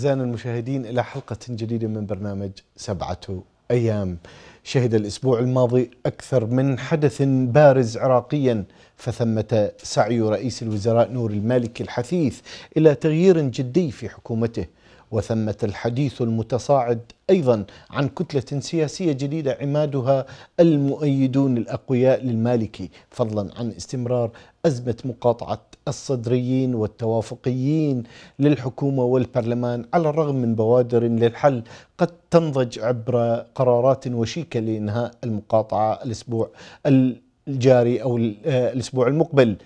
أعزائنا المشاهدين إلى حلقة جديدة من برنامج سبعة أيام شهد الأسبوع الماضي أكثر من حدث بارز عراقيا فثمة سعي رئيس الوزراء نور المالكي الحثيث إلى تغيير جدي في حكومته وثمة الحديث المتصاعد أيضا عن كتلة سياسية جديدة عمادها المؤيدون الأقوياء للمالكي فضلا عن استمرار أزمة مقاطعة الصدريين والتوافقيين للحكومة والبرلمان على الرغم من بوادر للحل قد تنضج عبر قرارات وشيكة لإنهاء المقاطعة الأسبوع الجاري أو آه، الأسبوع المقبل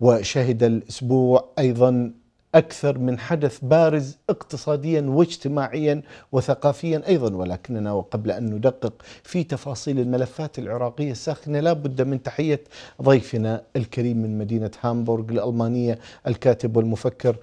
وشهد الأسبوع أيضا أكثر من حدث بارز اقتصاديا واجتماعيا وثقافيا أيضا ولكننا وقبل أن ندقق في تفاصيل الملفات العراقية الساخنة لا بد من تحية ضيفنا الكريم من مدينة هامبورغ الألمانية الكاتب والمفكر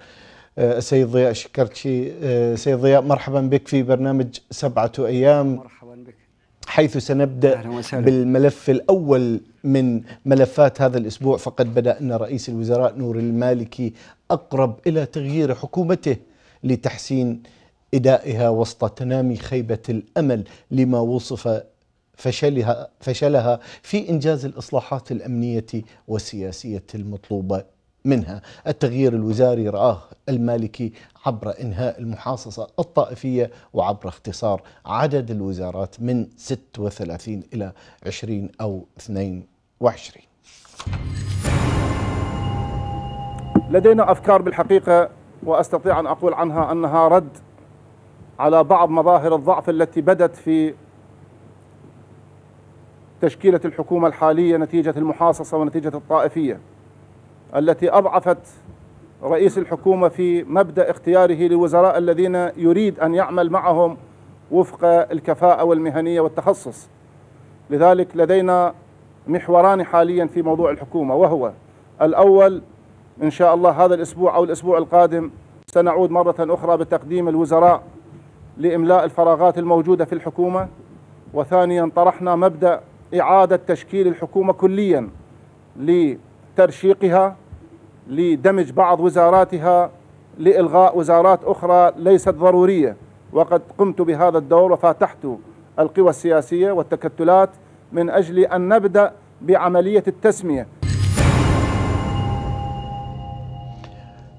آه، سيد ضياء شكرتشي آه، سيد ضياء مرحبا بك في برنامج سبعة أيام مرحبا بك حيث سنبدأ بالملف الأول من ملفات هذا الأسبوع فقد بدأ أن رئيس الوزراء نور المالكي أقرب إلى تغيير حكومته لتحسين إدائها وسط تنامي خيبة الأمل لما وصف فشلها, فشلها في إنجاز الإصلاحات الأمنية والسياسية المطلوبة منها التغيير الوزاري رآه المالكي عبر إنهاء المحاصصة الطائفية وعبر اختصار عدد الوزارات من 36 إلى 20 أو 22 لدينا أفكار بالحقيقة وأستطيع أن أقول عنها أنها رد على بعض مظاهر الضعف التي بدت في تشكيلة الحكومة الحالية نتيجة المحاصصة ونتيجة الطائفية التي أضعفت رئيس الحكومة في مبدأ اختياره لوزراء الذين يريد أن يعمل معهم وفق الكفاءة والمهنية والتخصص لذلك لدينا محوران حاليا في موضوع الحكومة وهو الأول إن شاء الله هذا الأسبوع أو الأسبوع القادم سنعود مرة أخرى بتقديم الوزراء لإملاء الفراغات الموجودة في الحكومة وثانيا طرحنا مبدأ إعادة تشكيل الحكومة كليا لترشيقها لدمج بعض وزاراتها لإلغاء وزارات أخرى ليست ضرورية وقد قمت بهذا الدور وفاتحت القوى السياسية والتكتلات من أجل أن نبدأ بعملية التسمية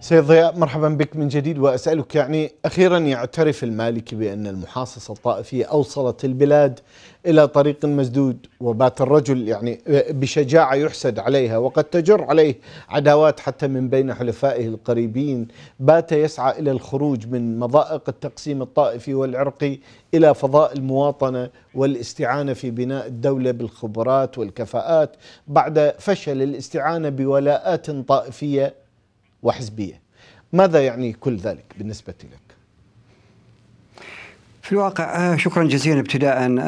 سيد ضياء مرحبا بك من جديد واسالك يعني اخيرا يعترف المالكي بان المحاصصه الطائفيه اوصلت البلاد الى طريق مسدود وبات الرجل يعني بشجاعه يحسد عليها وقد تجر عليه عداوات حتى من بين حلفائه القريبين بات يسعى الى الخروج من مضائق التقسيم الطائفي والعرقي الى فضاء المواطنه والاستعانه في بناء الدوله بالخبرات والكفاءات بعد فشل الاستعانه بولاءات طائفيه وحزبية ماذا يعني كل ذلك بالنسبة لك؟ في الواقع آه، شكرا جزيلا ابتداء انا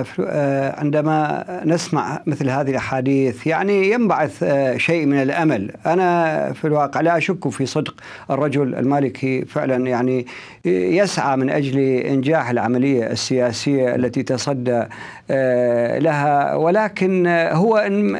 آه، آه، عندما نسمع مثل هذه الاحاديث يعني ينبعث شيء من الامل انا في الواقع لا اشك في صدق الرجل المالكي فعلا يعني يسعى من اجل انجاح العمليه السياسيه التي تصدى آه، لها ولكن هو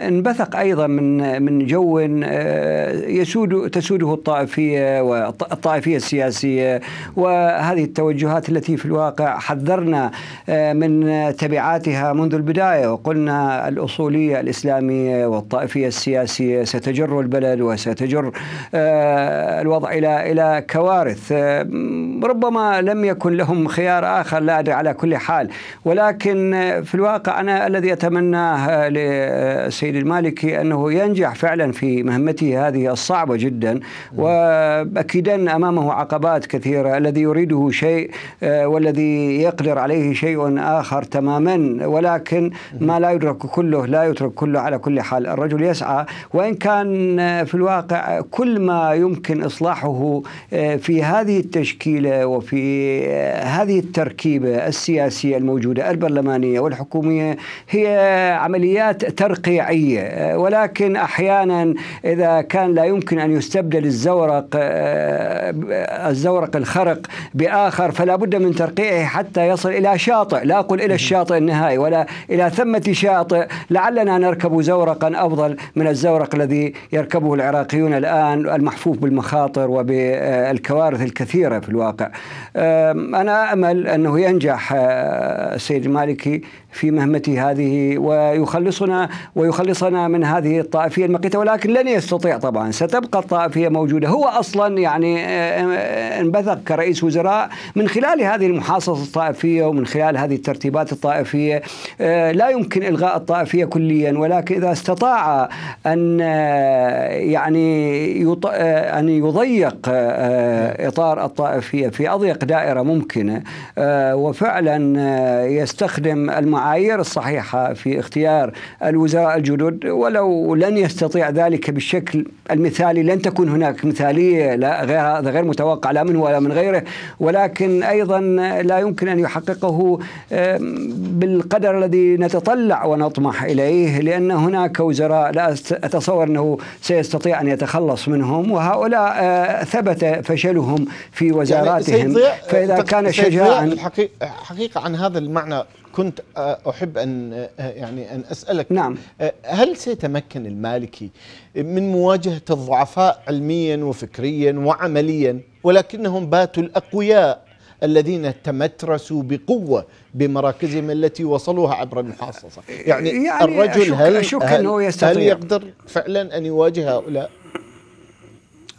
انبثق ايضا من من جو آه، يسود تسوده الطائفيه والطائفيه السياسيه وهذه التوجهات التي في الواقع حذرنا آه، من تبعاتها منذ البدايه وقلنا الاصوليه الاسلاميه والطائفيه السياسيه ستجر البلد وستجر الوضع الى الى كوارث ربما لم يكن لهم خيار اخر لا ادري على كل حال ولكن في في الواقع أنا الذي أتمناه للسيد المالكي أنه ينجح فعلا في مهمته هذه الصعبة جدا وأكيدا أمامه عقبات كثيرة الذي يريده شيء آه، والذي يقدر عليه شيء آخر تماما ولكن ما لا يدرك كله لا يترك كله على كل حال الرجل يسعى وإن كان آه، في الواقع كل ما يمكن إصلاحه آه، في هذه التشكيلة وفي هذه التركيبة السياسية الموجودة البرلمانية والحكومية الحكوميه هي عمليات ترقيعيه ولكن احيانا اذا كان لا يمكن ان يستبدل الزورق آه، آه، الزورق الخرق باخر فلا بد من ترقيعه حتى يصل الى شاطئ لا اقول الى الشاطئ النهائي ولا الى ثمه شاطئ لعلنا نركب زورقا افضل من الزورق الذي يركبه العراقيون الان المحفوف بالمخاطر وبالكوارث الكثيره في الواقع انا امل انه ينجح السيد آه، المالكي في مهمته هذه ويخلصنا ويخلصنا من هذه الطائفية المقيتة ولكن لن يستطيع طبعا ستبقى الطائفية موجودة هو أصلا يعني آه، آه، انبثق كرئيس وزراء من خلال هذه المحاصصة الطائفية ومن خلال هذه الترتيبات الطائفية آه، لا يمكن إلغاء الطائفية كليا ولكن إذا استطاع أن يعني يط... أن يضيق إطار الطائفية في أضيق دائرة ممكنة وفعلا يستخدم المعارضة المعايير الصحيحة في اختيار الوزراء الجدد ولو لن يستطيع ذلك بالشكل المثالي لن تكون هناك مثالية لا غير هذا غير متوقع لا منه ولا من غيره ولكن أيضا لا يمكن أن يحققه بالقدر الذي نتطلع ونطمح إليه لأن هناك وزراء لا أتصور أنه سيستطيع أن يتخلص منهم وهؤلاء آه، ثبت فشلهم في يعني وزاراتهم يعني فإذا كان شجاعا حقيقة عن هذا المعنى كنت احب ان يعني ان اسالك نعم هل سيتمكن المالكي من مواجهه الضعفاء علميا وفكريا وعمليا ولكنهم باتوا الاقوياء الذين تمترسوا بقوة بمراكزهم التي وصلوها عبر المحاصصة يعني, يعني الرجل أشك هل, أشك هل, هل يقدر فعلا أن يواجه هؤلاء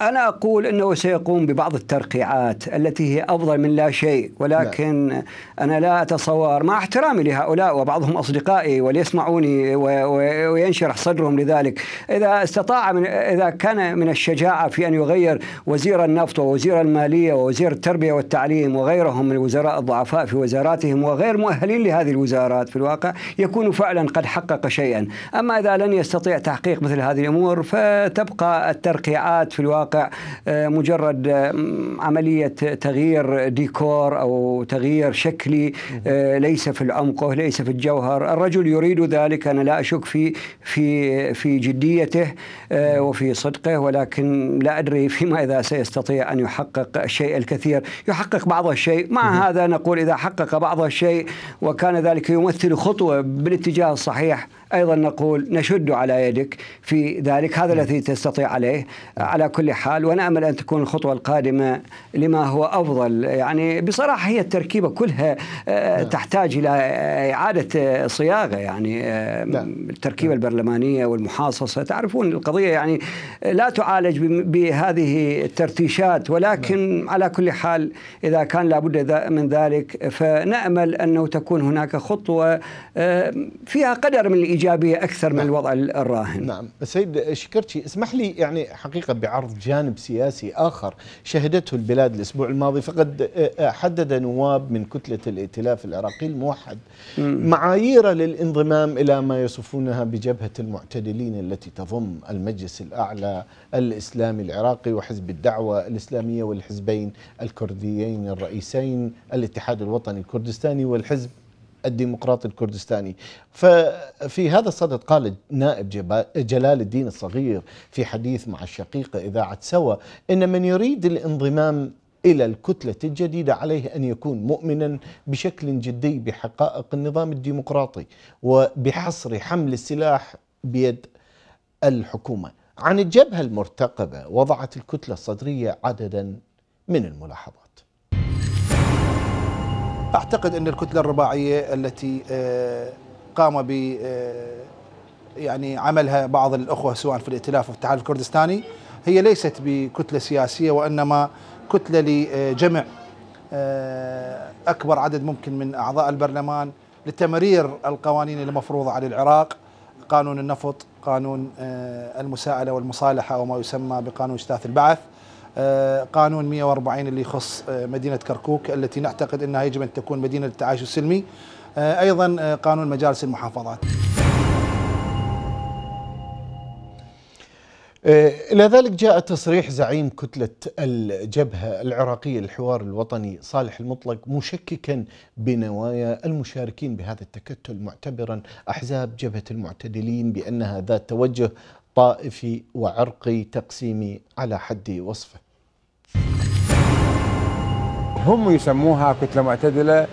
أنا أقول أنه سيقوم ببعض الترقيعات التي هي أفضل من لا شيء ولكن لا. أنا لا أتصور مع احترامي لهؤلاء وبعضهم أصدقائي وليسمعوني وينشرح صدرهم لذلك إذا استطاع من إذا كان من الشجاعة في أن يغير وزير النفط ووزير المالية ووزير التربية والتعليم وغيرهم من الوزراء الضعفاء في وزاراتهم وغير مؤهلين لهذه الوزارات في الواقع يكون فعلا قد حقق شيئا أما إذا لن يستطيع تحقيق مثل هذه الأمور فتبقى الترقيعات في الواقع الواقع آه، مجرد آه، عملية تغيير ديكور أو تغيير شكلي آه، ليس في العمق ليس في الجوهر الرجل يريد ذلك أنا لا أشك في في في جديته وفي صدقه ولكن لا أدري فيما إذا سيستطيع أن يحقق الشيء الكثير يحقق بعض الشيء مع هذا نقول إذا حقق بعض الشيء وكان ذلك يمثل خطوة بالاتجاه الصحيح أيضا نقول نشد على يدك في ذلك هذا نعم. الذي تستطيع عليه على كل حال ونأمل أن تكون الخطوة القادمة لما هو أفضل يعني بصراحة هي التركيبة كلها آه، نعم. تحتاج إلى إعادة صياغة يعني آه، نعم. التركيبة البرلمانية والمحاصصة تعرفون القضية يعني لا تعالج بهذه الترتيشات ولكن على كل حال إذا كان لابد من ذلك فنأمل أنه تكون هناك خطوة آه، فيها قدر من الإيجابية ايجابيه اكثر نعم. من الوضع الراهن. نعم، السيد شكرتشي اسمح لي يعني حقيقه بعرض جانب سياسي اخر شهدته البلاد الاسبوع الماضي فقد آه، آه، حدد نواب من كتله الائتلاف العراقي الموحد معايير للانضمام الى ما يصفونها بجبهه المعتدلين التي تضم المجلس الاعلى الاسلامي العراقي وحزب الدعوه الاسلاميه والحزبين الكرديين الرئيسين الاتحاد الوطني الكردستاني والحزب الديمقراطي الكردستاني ففي هذا الصدد قال نائب جلال الدين الصغير في حديث مع الشقيقة إذاعة سوا إن من يريد الانضمام إلى الكتلة الجديدة عليه أن يكون مؤمنا بشكل جدي بحقائق النظام الديمقراطي وبحصر حمل السلاح بيد الحكومة عن الجبهة المرتقبة وضعت الكتلة الصدرية عددا من الملاحظات اعتقد ان الكتله الرباعيه التي آه، قام ب آه، يعني عملها بعض الاخوه سواء في الائتلاف التحالف الكردستاني هي ليست بكتله سياسيه وانما كتله لجمع آه، اكبر عدد ممكن من اعضاء البرلمان لتمرير القوانين المفروضه على العراق قانون النفط قانون المساءله والمصالحه وما يسمى بقانون اجتاث البعث آه، قانون 140 اللي يخص آه، مدينة كركوك التي نعتقد أنها يجب أن تكون مدينة للتعايش السلمي آه، أيضا قانون مجالس المحافظات إلى ذلك جاء تصريح زعيم كتلة الجبهة العراقية للحوار الوطني صالح المطلق مشككا بنوايا المشاركين بهذا التكتل معتبرا أحزاب جبهة المعتدلين بأنها ذات توجه طائفي وعرقي تقسيمي على حد وصفه هم يسموها كتلة معتدلة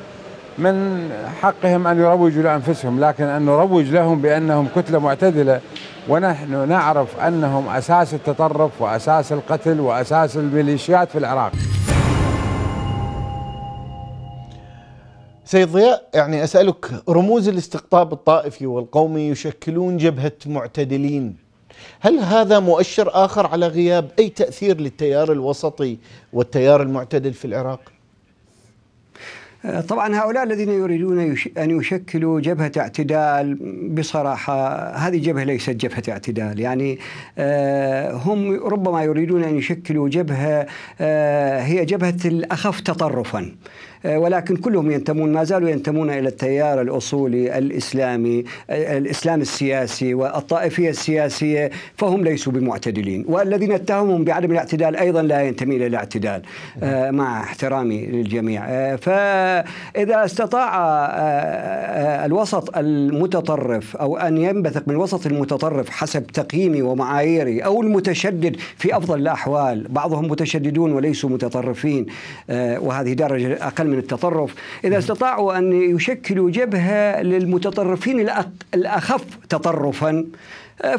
من حقهم أن يروجوا لأنفسهم لكن أن نروج لهم بأنهم كتلة معتدلة ونحن نعرف أنهم أساس التطرف وأساس القتل وأساس الميليشيات في العراق سيد ضياء يعني أسألك رموز الاستقطاب الطائفي والقومي يشكلون جبهة معتدلين هل هذا مؤشر آخر على غياب أي تأثير للتيار الوسطي والتيار المعتدل في العراق؟ طبعا هؤلاء الذين يريدون أن يشكلوا جبهة اعتدال بصراحة هذه جبهة ليست جبهة اعتدال يعني آه، هم ربما يريدون أن يشكلوا جبهة آه، هي جبهة الأخف تطرفاً آه، ولكن كلهم ينتمون ما زالوا ينتمون إلى التيار الأصولي الإسلامي آه، الإسلام السياسي والطائفية السياسية فهم ليسوا بمعتدلين والذين اتهمهم بعدم الاعتدال أيضا لا ينتمي إلى الاعتدال آه، مع احترامي للجميع فإذا استطاع الوسط المتطرف أو أن ينبثق من الوسط المتطرف حسب تقييمي ومعاييري أو المتشدد في أفضل الأحوال بعضهم متشددون وليسوا متطرفين وهذه درجة أقل من التطرف إذا استطاعوا أن يشكلوا جبهة للمتطرفين الأخف تطرفا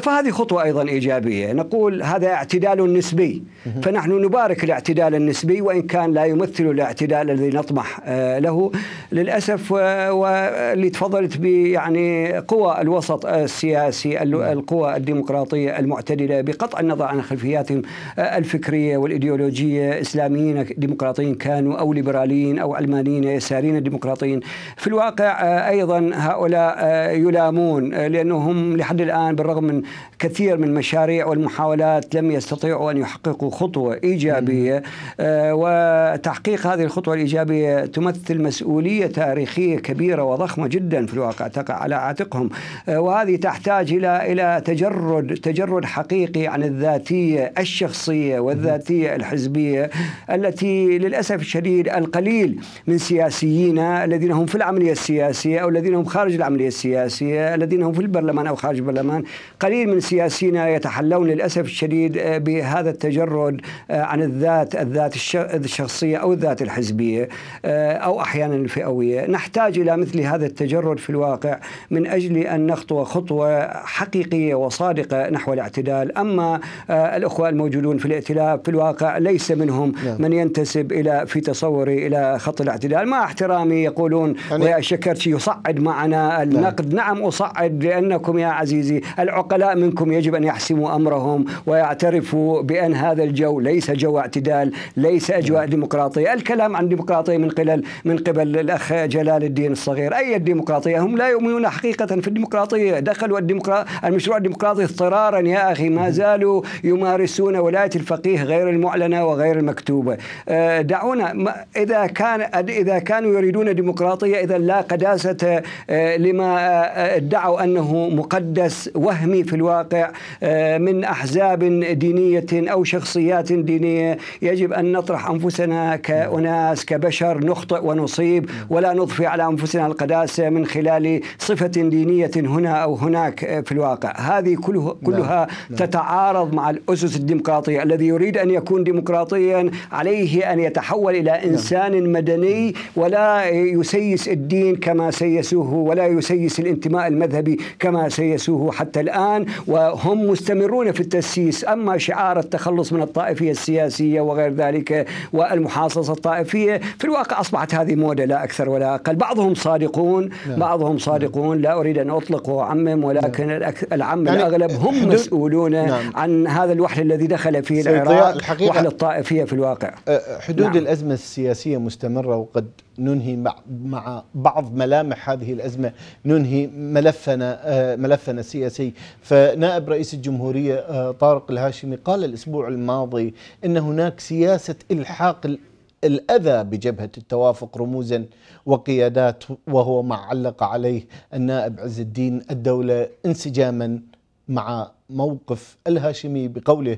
فهذه خطوة أيضا إيجابية نقول هذا اعتدال نسبي فنحن نبارك الاعتدال النسبي وإن كان لا يمثل الاعتدال الذي نطمح آه، له للأسف واللي تفضلت يعني قوى الوسط السياسي القوى الديمقراطية المعتدلة بقطع النظر عن خلفياتهم آه، الفكرية والإيديولوجية إسلاميين ديمقراطيين كانوا أو ليبراليين أو علمانيين يساريين ديمقراطيين في الواقع آه، أيضا هؤلاء يلامون لأنهم لحد الآن بالرغم من كثير من المشاريع والمحاولات لم يستطيعوا أن يحققوا خطوة إيجابية آه، وتحقيق هذه الخطوة الإيجابية تمثل مسؤولية تاريخية كبيرة وضخمة جدا في الواقع تقع على عاتقهم آه، وهذه تحتاج إلى إلى تجرد تجرد حقيقي عن الذاتية الشخصية والذاتية الحزبية التي للأسف الشديد القليل من سياسيينا الذين هم في العملية السياسية أو الذين هم خارج العملية السياسية الذين هم في البرلمان أو خارج البرلمان قليل من سياسينا يتحلون للأسف الشديد آه، بهذا التجرد آه، عن الذات الذات الشخصية أو الذات الحزبية آه، أو أحيانا الفئوية نحتاج إلى مثل هذا التجرد في الواقع من أجل أن نخطو خطوة حقيقية وصادقة نحو الاعتدال أما الأخوة الموجودون في الائتلاف في الواقع ليس منهم نعم. من ينتسب إلى في تصوري إلى خط الاعتدال مع احترامي يقولون يعني ويا شكرتي يصعد معنا نعم. النقد نعم أصعد لأنكم يا عزيزي العقل العقلاء منكم يجب أن يحسموا أمرهم ويعترفوا بأن هذا الجو ليس جو اعتدال ليس أجواء نعم. ديمقراطية الكلام عن ديمقراطية من قبل من قبل الأخ جلال الدين الصغير أي الديمقراطية هم لا يؤمنون حقيقة في الديمقراطية دخلوا الديمقرا... المشروع الديمقراطي اضطرارا يا أخي ما زالوا يمارسون ولاية الفقيه غير المعلنة وغير المكتوبة آه، دعونا إذا كان إذا كانوا يريدون ديمقراطية إذا لا قداسة آه، لما آه، ادعوا أنه مقدس وهمي العالمي في الواقع آه، من أحزاب دينية أو شخصيات دينية يجب أن نطرح أنفسنا كأناس كبشر نخطئ ونصيب ولا نضفي على أنفسنا القداسة من خلال صفة دينية هنا أو هناك آه، في الواقع هذه نعم، كلها كلها نعم. تتعارض مع الأسس الديمقراطية الذي يريد أن يكون ديمقراطيا عليه أن يتحول إلى نعم. إنسان مدني ولا يسيس الدين كما سيسوه ولا يسيس الانتماء المذهبي كما سيسوه حتى الآن الآن وهم مستمرون في التسييس أما شعار التخلص من الطائفية السياسية وغير ذلك والمحاصصة الطائفية في الواقع أصبحت هذه مودة لا أكثر ولا أقل بعضهم صادقون نعم. بعضهم صادقون لا أريد أن أطلق وأعمم ولكن نعم. العم يعني الأغلب هم مسؤولون نعم. عن هذا الوحل الذي دخل فيه العراق وحل الطائفية في الواقع أه، حدود نعم. الأزمة السياسية مستمرة وقد ننهي مع بعض ملامح هذه الأزمة ننهي ملفنا آه، ملفنا السياسي فنائب رئيس الجمهورية آه، طارق الهاشمي قال الأسبوع الماضي أن هناك سياسة إلحاق الأذى بجبهة التوافق رموزا وقيادات وهو ما علق عليه النائب عز الدين الدولة انسجاما مع موقف الهاشمي بقوله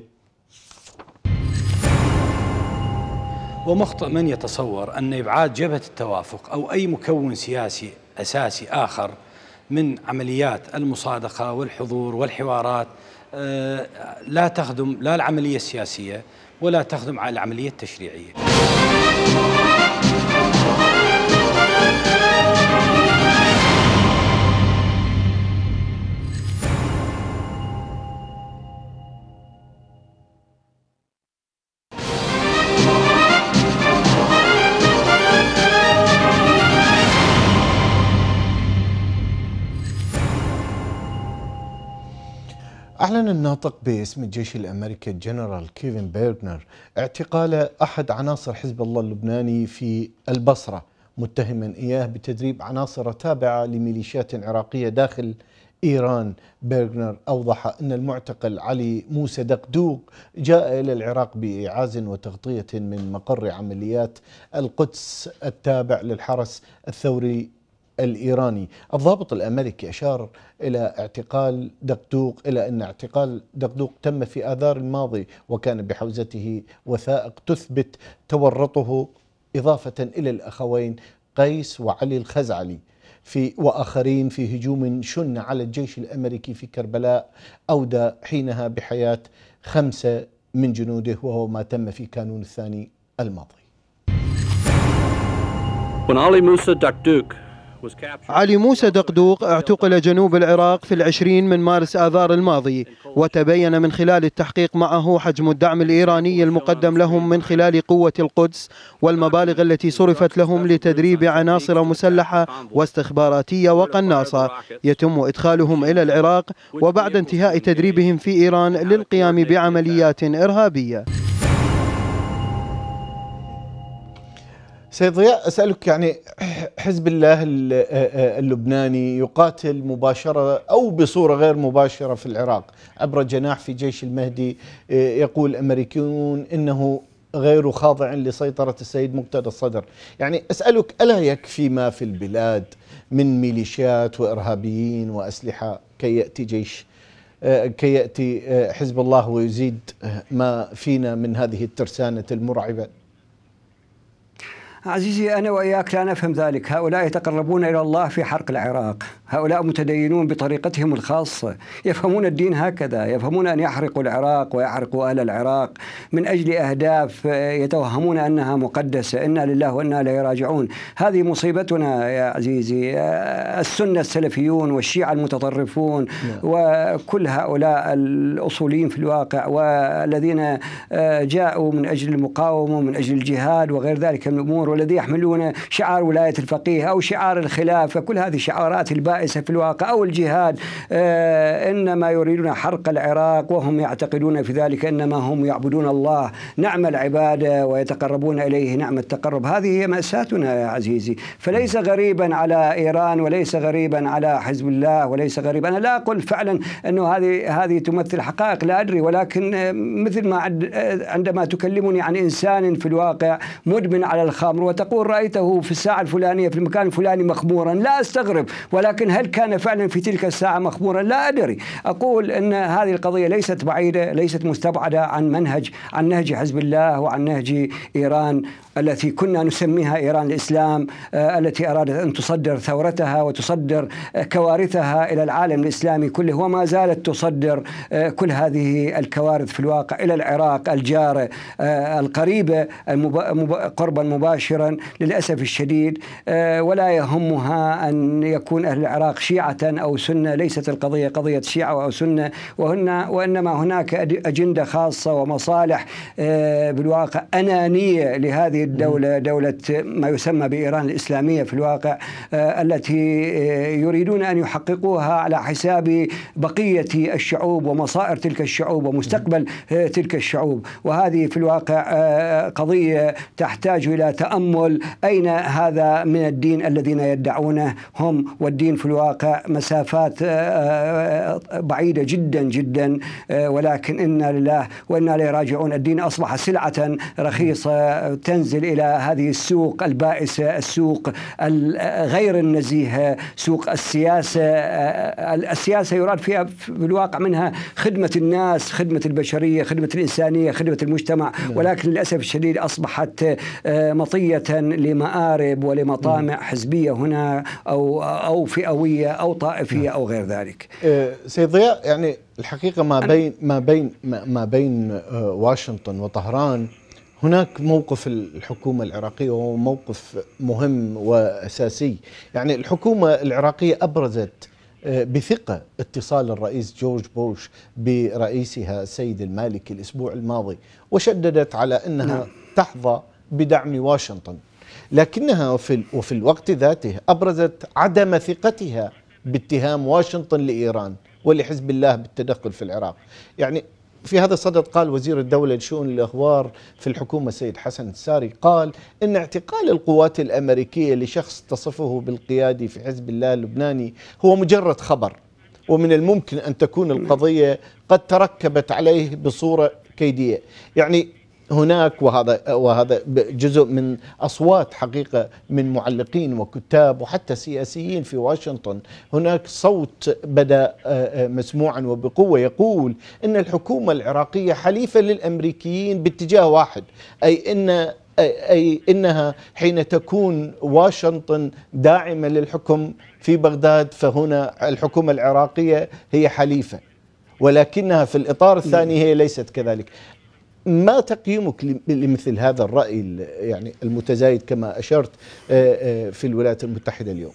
ومخطئ من يتصور أن إبعاد جبهة التوافق أو أي مكون سياسي أساسي آخر من عمليات المصادقة والحضور والحوارات آه، لا تخدم لا العملية السياسية ولا تخدم على العملية التشريعية أعلن الناطق باسم الجيش الأمريكي الجنرال كيفن بيرنر اعتقال أحد عناصر حزب الله اللبناني في البصرة متهما إياه بتدريب عناصر تابعة لميليشيات عراقية داخل إيران بيرغنر أوضح أن المعتقل علي موسى دقدوق جاء إلى العراق بإعاز وتغطية من مقر عمليات القدس التابع للحرس الثوري الإيراني الضابط الأمريكي أشار إلى اعتقال دقدوق إلى أن اعتقال دقدوق تم في آذار الماضي وكان بحوزته وثائق تثبت تورطه إضافة إلى الأخوين قيس وعلي الخزعلي في واخرين في هجوم شن على الجيش الامريكي في كربلاء اودى حينها بحياه خمسه من جنوده وهو ما تم في كانون الثاني الماضي. When Ali Musa Dakduk علي موسى دقدوق اعتقل جنوب العراق في العشرين من مارس آذار الماضي وتبين من خلال التحقيق معه حجم الدعم الإيراني المقدم لهم من خلال قوة القدس والمبالغ التي صرفت لهم لتدريب عناصر مسلحة واستخباراتية وقناصة يتم إدخالهم إلى العراق وبعد انتهاء تدريبهم في إيران للقيام بعمليات إرهابية سيد ضياء اسالك يعني حزب الله اللبناني يقاتل مباشره او بصوره غير مباشره في العراق عبر جناح في جيش المهدي يقول الامريكيون انه غير خاضع لسيطره السيد مقتدى الصدر، يعني اسالك الا يكفي ما في البلاد من ميليشيات وارهابيين واسلحه كي ياتي جيش كي ياتي حزب الله ويزيد ما فينا من هذه الترسانه المرعبه؟ عزيزي أنا وإياك لا نفهم ذلك هؤلاء يتقربون إلى الله في حرق العراق هؤلاء متدينون بطريقتهم الخاصة يفهمون الدين هكذا يفهمون أن يحرقوا العراق ويحرقوا أهل العراق من أجل أهداف آه، يتوهمون أنها مقدسة إنا لله وإنا لا يراجعون هذه مصيبتنا يا عزيزي آه، السنة السلفيون والشيعة المتطرفون نعم. وكل هؤلاء الأصوليين في الواقع والذين آه، جاءوا من أجل المقاومة ومن أجل الجهاد وغير ذلك من الأمور والذين يحملون شعار ولاية الفقيه أو شعار الخلافة كل هذه شعارات البائعة البائسة في الواقع أو الجهاد آه، إنما يريدون حرق العراق وهم يعتقدون في ذلك إنما هم يعبدون الله نعم العبادة ويتقربون إليه نعم التقرب هذه هي مأساتنا يا عزيزي فليس غريبا على إيران وليس غريبا على حزب الله وليس غريبا أنا لا أقول فعلا أنه هذه هذه تمثل حقائق لا أدري ولكن آه، مثل ما آه، عندما تكلمني عن إنسان في الواقع مدمن على الخمر وتقول رأيته في الساعة الفلانية في المكان الفلاني مخمورا لا أستغرب ولكن لكن هل كان فعلا في تلك الساعة مخبورا لا أدري أقول أن هذه القضية ليست بعيدة ليست مستبعدة عن منهج عن نهج حزب الله وعن نهج إيران التي كنا نسميها إيران الإسلام آه، التي أرادت أن تصدر ثورتها وتصدر آه، كوارثها إلى العالم الإسلامي كله وما زالت تصدر آه، كل هذه الكوارث في الواقع إلى العراق الجارة القريبة قربا مباشرا للأسف الشديد ولا يهمها أن يكون أهل العراق العراق شيعة أو سنة ليست القضية قضية شيعة أو سنة وهن وإنما هناك أجندة خاصة ومصالح آه، بالواقع أنانية لهذه الدولة دولة ما يسمى بإيران الإسلامية في الواقع آه، التي آه، يريدون أن يحققوها على حساب بقية الشعوب ومصائر تلك الشعوب ومستقبل تلك الشعوب وهذه في الواقع قضية تحتاج إلى تأمل أين هذا من الدين الذين يدعونه هم والدين في الواقع مسافات آه، آه، بعيدة جدا جدا آه، ولكن إنا لله وإنا لا راجعون الدين أصبح سلعة رخيصة تنزل إلى هذه السوق البائسة السوق غير النزيهة سوق السياسة السياسة يراد فيها في الواقع منها خدمة الناس خدمة البشرية خدمة الإنسانية خدمة المجتمع نعم. ولكن للأسف الشديد أصبحت مطية لمآرب ولمطامع حزبية هنا أو أو في أو قوية او طائفيه نعم. او غير ذلك. آه، سيد ضياء يعني الحقيقه ما بين ما بين ما بين آه، واشنطن وطهران هناك موقف الحكومة العراقية وهو موقف مهم وأساسي يعني الحكومة العراقية أبرزت آه، بثقة اتصال الرئيس جورج بوش برئيسها السيد المالكي الأسبوع الماضي وشددت على أنها نعم. تحظى بدعم واشنطن لكنها وفي, وفي الوقت ذاته أبرزت عدم ثقتها باتهام واشنطن لإيران ولحزب الله بالتدخل في العراق يعني في هذا الصدد قال وزير الدولة لشؤون الأخبار في الحكومة سيد حسن الساري قال إن اعتقال القوات الأمريكية لشخص تصفه بالقيادي في حزب الله اللبناني هو مجرد خبر ومن الممكن أن تكون القضية قد تركبت عليه بصورة كيدية يعني هناك وهذا وهذا جزء من اصوات حقيقه من معلقين وكتاب وحتى سياسيين في واشنطن هناك صوت بدا آه، آه، مسموعا وبقوه يقول ان الحكومه العراقيه حليفه للامريكيين باتجاه واحد اي ان أي إنها حين تكون واشنطن داعمة للحكم في بغداد فهنا الحكومة العراقية هي حليفة ولكنها في الإطار الثاني هي ليست كذلك ما تقييمك لمثل هذا الرأي يعني المتزايد كما أشرت آه، آه، في الولايات المتحدة اليوم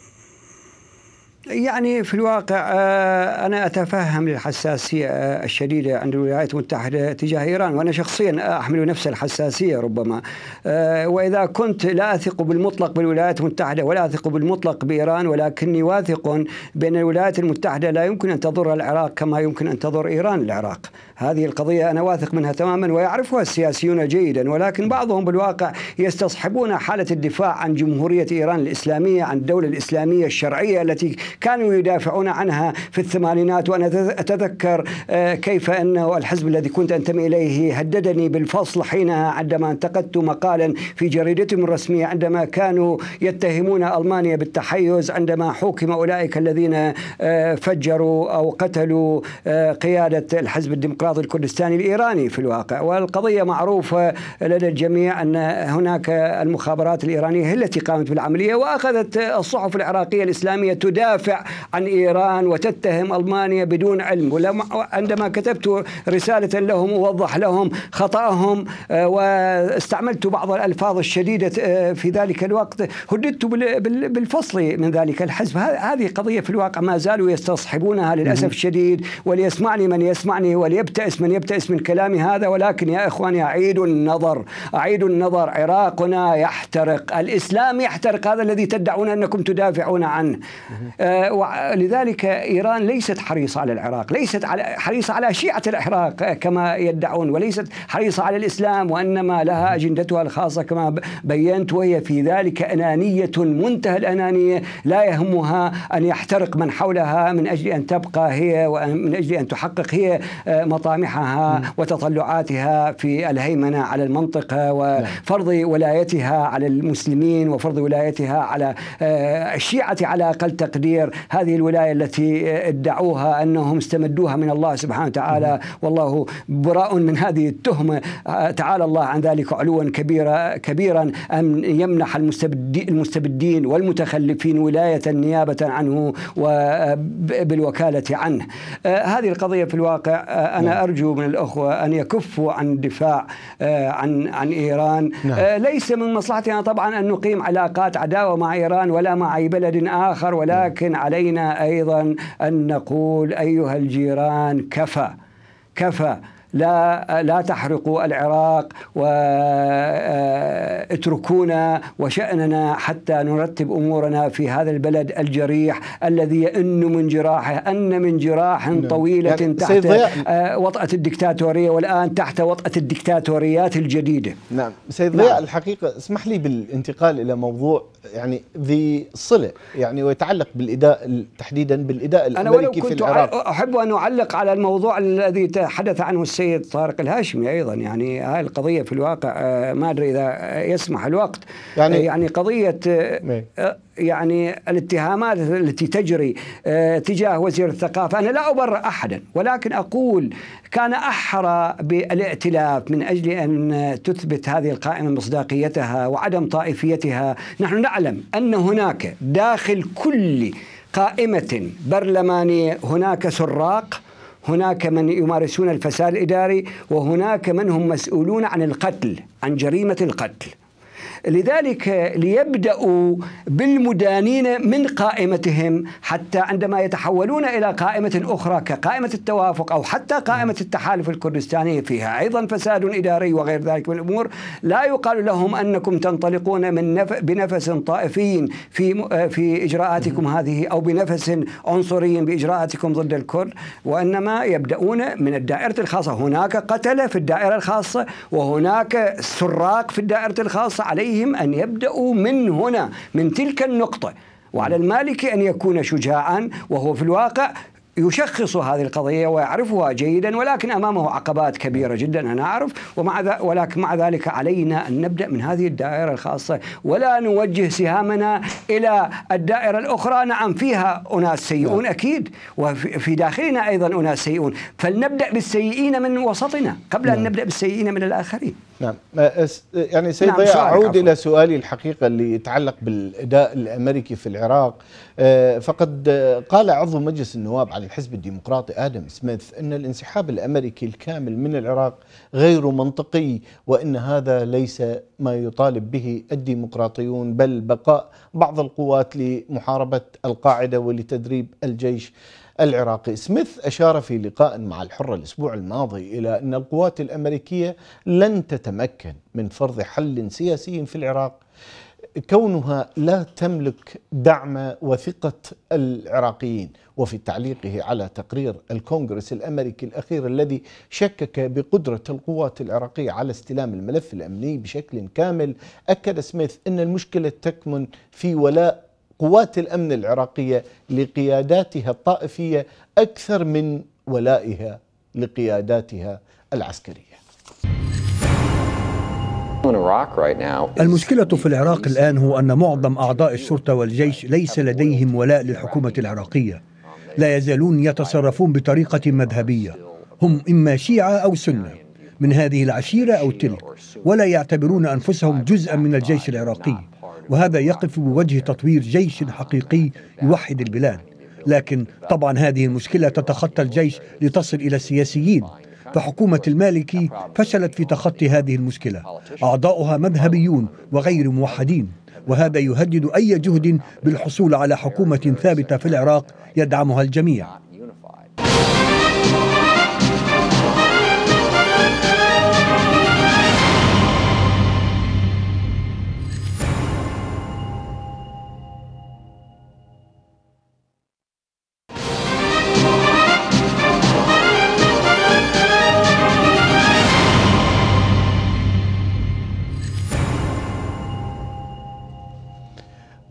يعني في الواقع آه، أنا أتفهم الحساسية الشديدة عند الولايات المتحدة تجاه إيران وأنا شخصيا أحمل نفس الحساسية ربما آه، وإذا كنت لا أثق بالمطلق بالولايات المتحدة ولا أثق بالمطلق بإيران ولكني واثق بأن الولايات المتحدة لا يمكن أن تضر العراق كما يمكن أن تضر إيران العراق هذه القضية أنا واثق منها تماما ويعرفها السياسيون جيدا ولكن بعضهم بالواقع يستصحبون حالة الدفاع عن جمهورية إيران الإسلامية عن الدولة الإسلامية الشرعية التي كانوا يدافعون عنها في الثمانينات وأنا أتذكر آه، كيف أنه الحزب الذي كنت أنتمي إليه هددني بالفصل حينها عندما انتقدت مقالا في جريدتهم الرسمية عندما كانوا يتهمون ألمانيا بالتحيز عندما حكم أولئك الذين آه، فجروا أو قتلوا آه، قيادة الحزب الديمقراطي الكردستاني الإيراني في الواقع والقضية معروفة لدى الجميع أن هناك المخابرات الإيرانية هي التي قامت بالعملية وأخذت الصحف العراقية الإسلامية تدافع تدافع عن إيران وتتهم ألمانيا بدون علم ولما عندما كتبت رسالة لهم ووضح لهم خطأهم آه، واستعملت بعض الألفاظ الشديدة آه، في ذلك الوقت هددت بالفصل من ذلك الحزب هذه قضية في الواقع ما زالوا يستصحبونها للأسف الشديد وليسمعني من يسمعني وليبتئس من يبتئس من كلامي هذا ولكن يا إخواني أعيد النظر أعيد النظر عراقنا يحترق الإسلام يحترق هذا الذي تدعون أنكم تدافعون عنه آه، ولذلك إيران ليست حريصة على العراق ليست على حريصة على شيعة العراق آه، كما يدعون وليست حريصة على الإسلام وإنما لها أجندتها الخاصة كما بينت وهي في ذلك أنانية منتهى الأنانية لا يهمها أن يحترق من حولها من أجل أن تبقى هي ومن أجل أن تحقق هي آه، مطامحها وتطلعاتها في الهيمنة على المنطقة وفرض نعم. ولايتها على المسلمين وفرض ولايتها على الشيعة على أقل تقدير الخير هذه الولاية التي ادعوها أنهم استمدوها من الله سبحانه وتعالى والله براء من هذه التهمة آه، تعالى الله عن ذلك علوا كبيرا كبيرا أن يمنح المستبدين والمتخلفين ولاية نيابة عنه وبالوكالة عنه آه، هذه القضية في الواقع آه، أنا نعم. أرجو من الأخوة أن يكفوا عن الدفاع عن عن إيران نعم. ليس من مصلحتنا طبعا أن نقيم علاقات عداوة مع إيران ولا مع أي بلد آخر ولكن علينا ايضا ان نقول ايها الجيران كفى كفى لا لا تحرقوا العراق واتركونا آه، وشأننا حتى نرتب أمورنا في هذا البلد الجريح الذي يئن من جراحه أن من جراح نعم. طويلة يعني تحت آه، وطأة الدكتاتورية والآن تحت وطأة الدكتاتوريات الجديدة نعم سيد ضياء نعم. الحقيقة اسمح لي بالانتقال إلى موضوع يعني ذي صله يعني ويتعلق بالاداء تحديدا بالاداء الامريكي أنا ولو كنت في العراق احب ان اعلق على الموضوع الذي تحدث عنه السيد طارق الهاشمي ايضا يعني هاي القضيه في الواقع آه، ما ادري اذا يسمح الوقت يعني آه، يعني قضيه آه، يعني الاتهامات التي تجري آه، تجاه وزير الثقافة أنا لا أبرر أحدا ولكن أقول كان أحرى بالائتلاف من أجل أن تثبت هذه القائمة مصداقيتها وعدم طائفيتها نحن نعلم أن هناك داخل كل قائمة برلمانية هناك سراق هناك من يمارسون الفساد الإداري وهناك من هم مسؤولون عن القتل عن جريمة القتل لذلك ليبدأوا بالمدانين من قائمتهم حتى عندما يتحولون إلى قائمة أخرى كقائمة التوافق أو حتى قائمة التحالف الكردستاني فيها أيضا فساد إداري وغير ذلك من الأمور لا يقال لهم أنكم تنطلقون من نف... بنفس طائفي في في إجراءاتكم هذه أو بنفس عنصري بإجراءاتكم ضد الكرد وإنما يبدأون من الدائرة الخاصة هناك قتلة في الدائرة الخاصة وهناك سراق في الدائرة الخاصة عليه عليهم أن يبدأوا من هنا من تلك النقطة وعلى المالك أن يكون شجاعا وهو في الواقع يشخص هذه القضية ويعرفها جيدا ولكن أمامه عقبات كبيرة جدا أنا أعرف ومع ولكن مع ذلك علينا أن نبدأ من هذه الدائرة الخاصة ولا نوجه سهامنا إلى الدائرة الأخرى نعم فيها أناس سيئون أكيد وفي داخلنا أيضا أناس سيئون فلنبدأ بالسيئين من وسطنا قبل أن نعم. نبدأ بالسيئين من الآخرين نعم يعني سيد نعم ضياء اعود الى سؤالي الحقيقه اللي يتعلق بالاداء الامريكي في العراق آه، فقد قال عضو مجلس النواب عن الحزب الديمقراطي ادم سميث ان الانسحاب الامريكي الكامل من العراق غير منطقي وان هذا ليس ما يطالب به الديمقراطيون بل بقاء بعض القوات لمحاربه القاعده ولتدريب الجيش العراقي سميث أشار في لقاء مع الحرة الأسبوع الماضي إلى أن القوات الأمريكية لن تتمكن من فرض حل سياسي في العراق كونها لا تملك دعم وثقة العراقيين وفي تعليقه على تقرير الكونغرس الأمريكي الأخير الذي شكك بقدرة القوات العراقية على استلام الملف الأمني بشكل كامل أكد سميث أن المشكلة تكمن في ولاء قوات الامن العراقيه لقياداتها الطائفيه اكثر من ولائها لقياداتها العسكريه. المشكلة في العراق الآن هو أن معظم أعضاء الشرطة والجيش ليس لديهم ولاء للحكومة العراقية لا يزالون يتصرفون بطريقة مذهبية هم إما شيعة أو سنة من هذه العشيرة أو تلك ولا يعتبرون أنفسهم جزءا من الجيش العراقي وهذا يقف بوجه تطوير جيش حقيقي يوحد البلاد لكن طبعا هذه المشكلة تتخطى الجيش لتصل إلى السياسيين فحكومة المالكي فشلت في تخطي هذه المشكلة أعضاؤها مذهبيون وغير موحدين وهذا يهدد أي جهد بالحصول على حكومة ثابتة في العراق يدعمها الجميع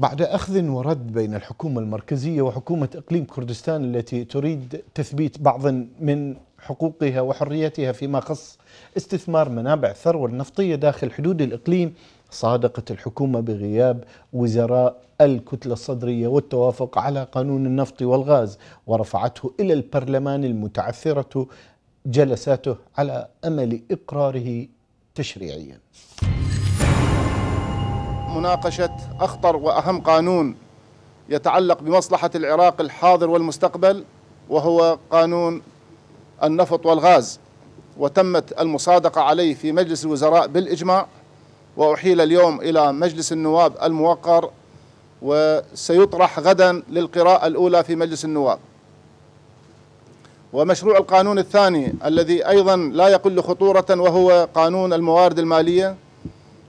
بعد أخذ ورد بين الحكومة المركزية وحكومة إقليم كردستان التي تريد تثبيت بعض من حقوقها وحريتها فيما خص استثمار منابع الثروة النفطية داخل حدود الإقليم صادقت الحكومة بغياب وزراء الكتلة الصدرية والتوافق على قانون النفط والغاز ورفعته إلى البرلمان المتعثرة جلساته على أمل إقراره تشريعيا مناقشة أخطر وأهم قانون يتعلق بمصلحة العراق الحاضر والمستقبل وهو قانون النفط والغاز وتمت المصادقة عليه في مجلس الوزراء بالإجماع وأحيل اليوم إلى مجلس النواب الموقر وسيطرح غدا للقراءة الأولى في مجلس النواب ومشروع القانون الثاني الذي أيضا لا يقل خطورة وهو قانون الموارد المالية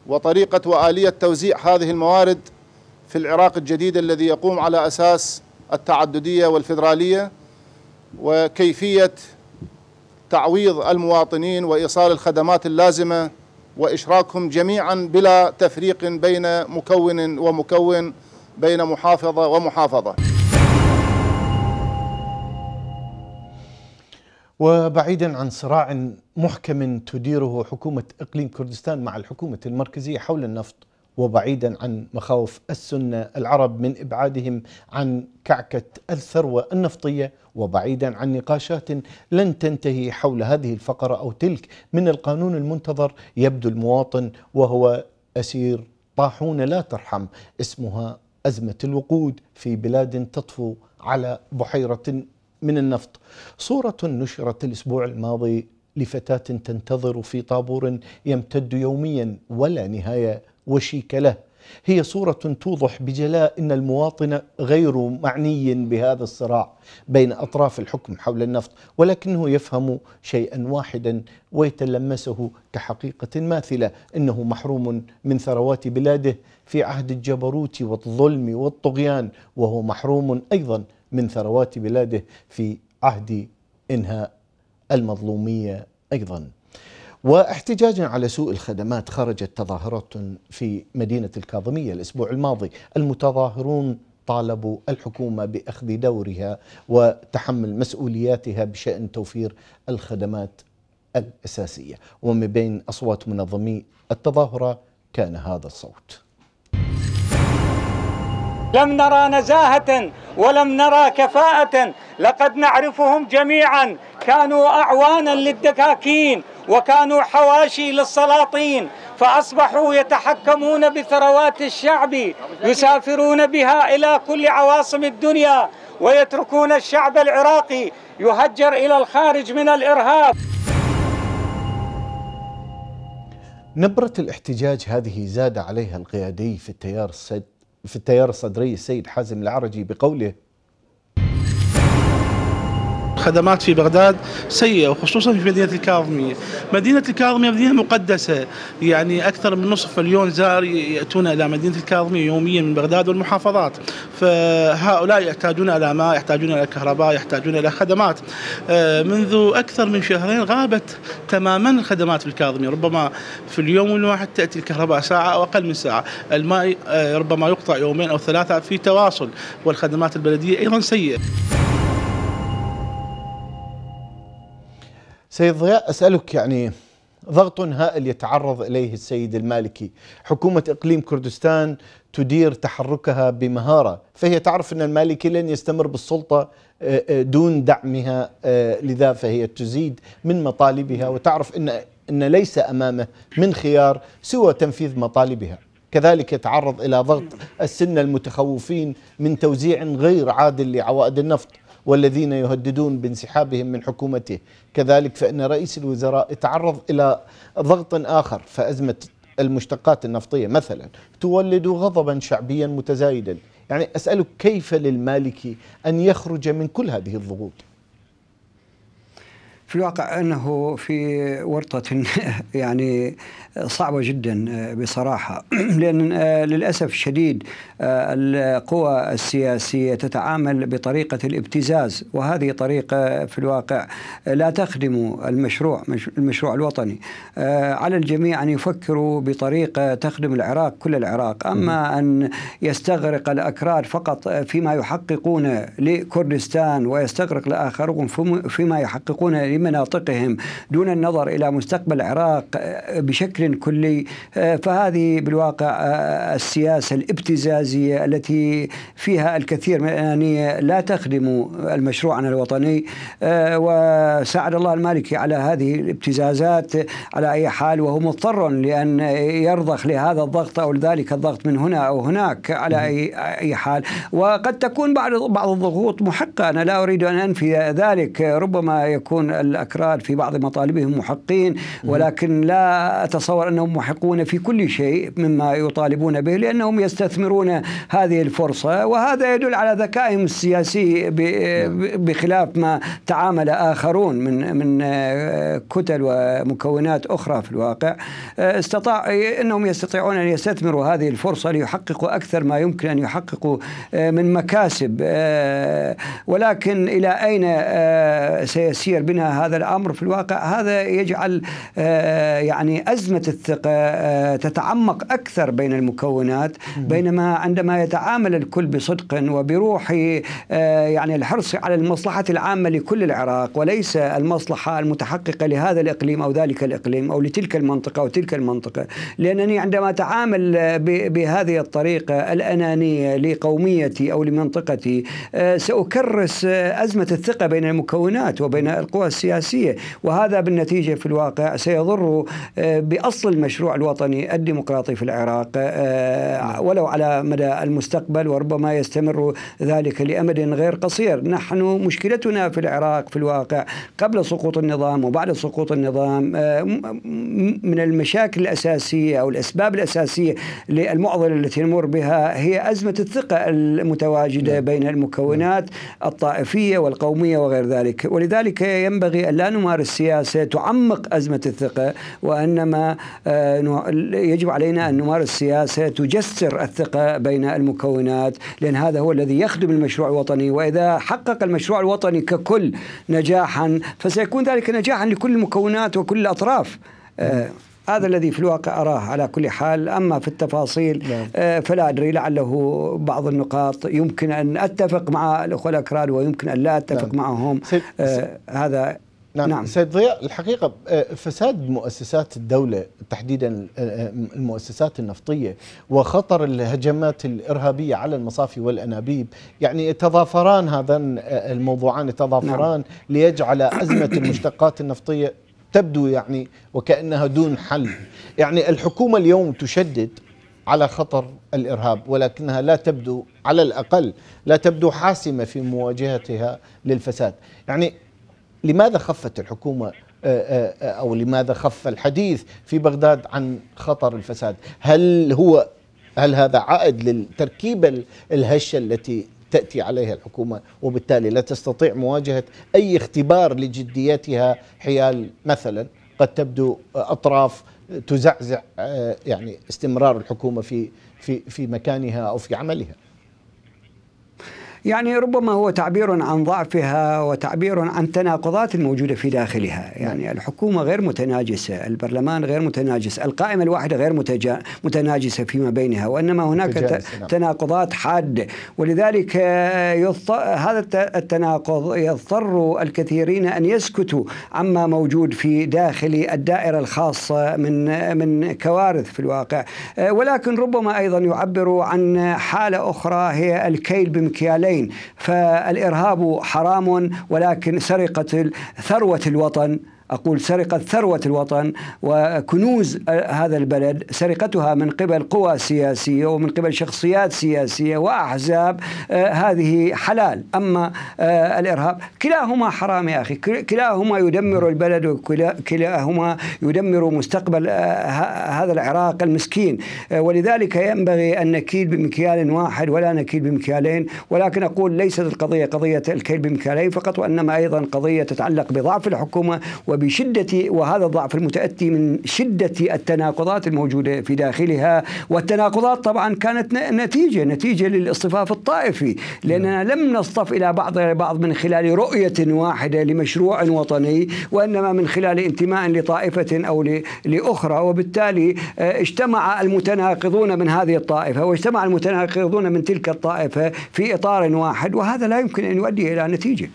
وطريقة وآلية توزيع هذه الموارد في العراق الجديد الذي يقوم على أساس التعددية والفيدرالية وكيفية تعويض المواطنين وإيصال الخدمات اللازمة وإشراكهم جميعا بلا تفريق بين مكون ومكون بين محافظة ومحافظة وبعيدا عن صراع محكم تديره حكومة إقليم كردستان مع الحكومة المركزية حول النفط وبعيدا عن مخاوف السنة العرب من إبعادهم عن كعكة الثروة النفطية وبعيدا عن نقاشات لن تنتهي حول هذه الفقرة أو تلك من القانون المنتظر يبدو المواطن وهو أسير طاحونة لا ترحم اسمها أزمة الوقود في بلاد تطفو على بحيرة من النفط صورة نشرت الأسبوع الماضي لفتاة تنتظر في طابور يمتد يوميا ولا نهاية وشيك له هي صورة توضح بجلاء أن المواطن غير معني بهذا الصراع بين أطراف الحكم حول النفط ولكنه يفهم شيئا واحدا ويتلمسه كحقيقة ماثلة أنه محروم من ثروات بلاده في عهد الجبروت والظلم والطغيان وهو محروم أيضا من ثروات بلاده في عهد انهاء المظلوميه ايضا. واحتجاجا على سوء الخدمات خرجت تظاهرات في مدينه الكاظميه الاسبوع الماضي، المتظاهرون طالبوا الحكومه باخذ دورها وتحمل مسؤولياتها بشان توفير الخدمات الاساسيه، ومن بين اصوات منظمي التظاهره كان هذا الصوت. لم نرى نزاهة ولم نرى كفاءة لقد نعرفهم جميعا كانوا أعوانا للدكاكين وكانوا حواشي للسلاطين فأصبحوا يتحكمون بثروات الشعب يسافرون بها إلى كل عواصم الدنيا ويتركون الشعب العراقي يهجر إلى الخارج من الإرهاب نبرة الاحتجاج هذه زاد عليها القيادي في التيار السد في التيار الصدري السيد حازم العرجي بقوله الخدمات في بغداد سيئة وخصوصا في مدينة الكاظمية مدينة الكاظمية مدينة مقدسة يعني أكثر من نصف مليون زائر يأتون إلى مدينة الكاظمية يوميا من بغداد والمحافظات فهؤلاء يحتاجون إلى ماء يحتاجون إلى كهرباء يحتاجون إلى خدمات آه، منذ أكثر من شهرين غابت تماما الخدمات في الكاظمية ربما في اليوم الواحد تأتي الكهرباء ساعة أو أقل من ساعة الماء آه، ربما يقطع يومين أو ثلاثة في تواصل والخدمات البلدية أيضا سيئة سيد ضياء أسألك يعني ضغط هائل يتعرض اليه السيد المالكي، حكومه اقليم كردستان تدير تحركها بمهاره، فهي تعرف ان المالكي لن يستمر بالسلطه آه، آه، دون دعمها آه، لذا فهي تزيد من مطالبها وتعرف ان ان ليس امامه من خيار سوى تنفيذ مطالبها. كذلك يتعرض الى ضغط السن المتخوفين من توزيع غير عادل لعوائد النفط والذين يهددون بانسحابهم من حكومته كذلك فإن رئيس الوزراء يتعرض إلى ضغط آخر فأزمة المشتقات النفطية مثلا تولد غضبا شعبيا متزايدا يعني أسألك كيف للمالكي أن يخرج من كل هذه الضغوط في الواقع انه في ورطه يعني صعبه جدا آه، بصراحه لان آه، للاسف الشديد آه، القوى السياسيه تتعامل بطريقه الابتزاز وهذه طريقه في الواقع لا تخدم المشروع المشروع الوطني على الجميع ان يفكروا بطريقه تخدم العراق كل العراق اما ان يستغرق الاكراد فقط فيما يحققون لكردستان ويستغرق الاخرون فيما يحققون مناطقهم دون النظر إلى مستقبل العراق آه، بشكل كلي آه، فهذه بالواقع آه، السياسة الابتزازية التي فيها الكثير من الأنانية لا تخدم المشروعنا الوطني وساعد الله المالكي على هذه الابتزازات على أي حال وهو مضطر لأن يرضخ لهذا الضغط أو لذلك الضغط من هنا أو هناك على أي, أي حال وقد تكون بعض بعض الضغوط محقة أنا لا أريد أن أنفي ذلك ربما يكون الأكراد في بعض مطالبهم محقين ولكن لا أتصور أنهم محقون في كل شيء مما يطالبون به لأنهم يستثمرون هذه الفرصة وهذا يدل على ذكائهم السياسي نعم. بخلاف ما تعامل آخرون من من كتل ومكونات أخرى في الواقع استطاع أنهم يستطيعون أن يستثمروا هذه الفرصة ليحققوا أكثر ما يمكن أن يحققوا آه، من مكاسب آه، ولكن إلى أين آه، سيسير بنا هذا الامر في الواقع هذا يجعل آه، يعني ازمه الثقه آه، تتعمق اكثر بين المكونات بينما عندما يتعامل الكل بصدق وبروح آه، يعني الحرص على المصلحه العامه لكل العراق وليس المصلحه المتحققه لهذا الاقليم او ذلك الاقليم او لتلك المنطقه او تلك المنطقه لانني عندما اتعامل بهذه الطريقه الانانيه لقوميتي او لمنطقتي ساكرس ازمه الثقه بين المكونات وبين القوى السياسية السياسية وهذا بالنتيجة في الواقع سيضر آه، بأصل المشروع الوطني الديمقراطي في العراق آه، نعم. ولو على مدى المستقبل وربما يستمر ذلك لأمد غير قصير نحن مشكلتنا في العراق في الواقع قبل سقوط النظام وبعد سقوط النظام آه، من المشاكل الأساسية أو الأسباب الأساسية للمعضلة التي نمر بها هي أزمة الثقة المتواجدة نعم. بين المكونات نعم. الطائفية والقومية وغير ذلك ولذلك ينبغي ينبغي أن لا نمارس سياسة تعمق أزمة الثقة وإنما آه، يجب علينا أن نمارس سياسة تجسر الثقة بين المكونات لأن هذا هو الذي يخدم المشروع الوطني وإذا حقق المشروع الوطني ككل نجاحا فسيكون ذلك نجاحا لكل المكونات وكل الأطراف آه. هذا الذي في الواقع أراه على كل حال أما في التفاصيل نعم. آه، فلا أدري لعله بعض النقاط يمكن أن أتفق مع الأخوة الأكراد ويمكن أن لا أتفق لا. نعم. معهم سيد آه هذا نعم, نعم. سيد ضياء الحقيقة آه، فساد مؤسسات الدولة تحديدا آه، المؤسسات النفطية وخطر الهجمات الإرهابية على المصافي والأنابيب يعني تضافران هذان الموضوعان تضافران نعم. ليجعل أزمة المشتقات النفطية تبدو يعني وكأنها دون حل يعني الحكومة اليوم تشدد على خطر الإرهاب ولكنها لا تبدو على الأقل لا تبدو حاسمة في مواجهتها للفساد يعني لماذا خفت الحكومة آه، آه، آه، أو لماذا خف الحديث في بغداد عن خطر الفساد هل هو هل هذا عائد للتركيبة الهشة التي تأتي عليها الحكومة وبالتالي لا تستطيع مواجهة أي اختبار لجديتها حيال مثلا قد تبدو أطراف تزعزع آه، يعني استمرار الحكومة في في في مكانها أو في عملها يعني ربما هو تعبير عن ضعفها وتعبير عن تناقضات الموجودة في داخلها يعني الحكومة غير متناجسة البرلمان غير متناجس القائمة الواحدة غير متجا... متناجسة فيما بينها وإنما هناك ت... نعم. تناقضات حادة ولذلك آه، يضط... هذا التناقض يضطر الكثيرين أن يسكتوا عما موجود في داخل الدائرة الخاصة من من كوارث في الواقع آه، ولكن ربما أيضا يعبروا عن حالة أخرى هي الكيل بمكيالين الشيئين فالإرهاب حرام ولكن سرقة ثروة الوطن أقول سرقة ثروة الوطن وكنوز هذا البلد سرقتها من قبل قوى سياسية ومن قبل شخصيات سياسية وأحزاب آه، هذه حلال أما آه، الإرهاب كلاهما حرام يا أخي كلاهما يدمر البلد وكلاهما يدمر مستقبل آه، هذا العراق المسكين ولذلك ينبغي أن نكيد بمكيال واحد ولا نكيد بمكيالين ولكن أقول ليست القضية قضية الكيل بمكيالين فقط وإنما أيضا قضية تتعلق بضعف الحكومة وبشدة وهذا الضعف المتأتي من شدة التناقضات الموجودة في داخلها والتناقضات طبعا كانت نتيجة نتيجة للاصطفاف الطائفي لأننا نعم. لم نصطف إلى بعض بعض من خلال رؤية واحدة لمشروع وطني وإنما من خلال انتماء لطائفة أو لأخرى وبالتالي آه، اجتمع المتناقضون من هذه الطائفة واجتمع المتناقضون من تلك الطائفة في إطار واحد وهذا لا يمكن أن يؤدي إلى نتيجة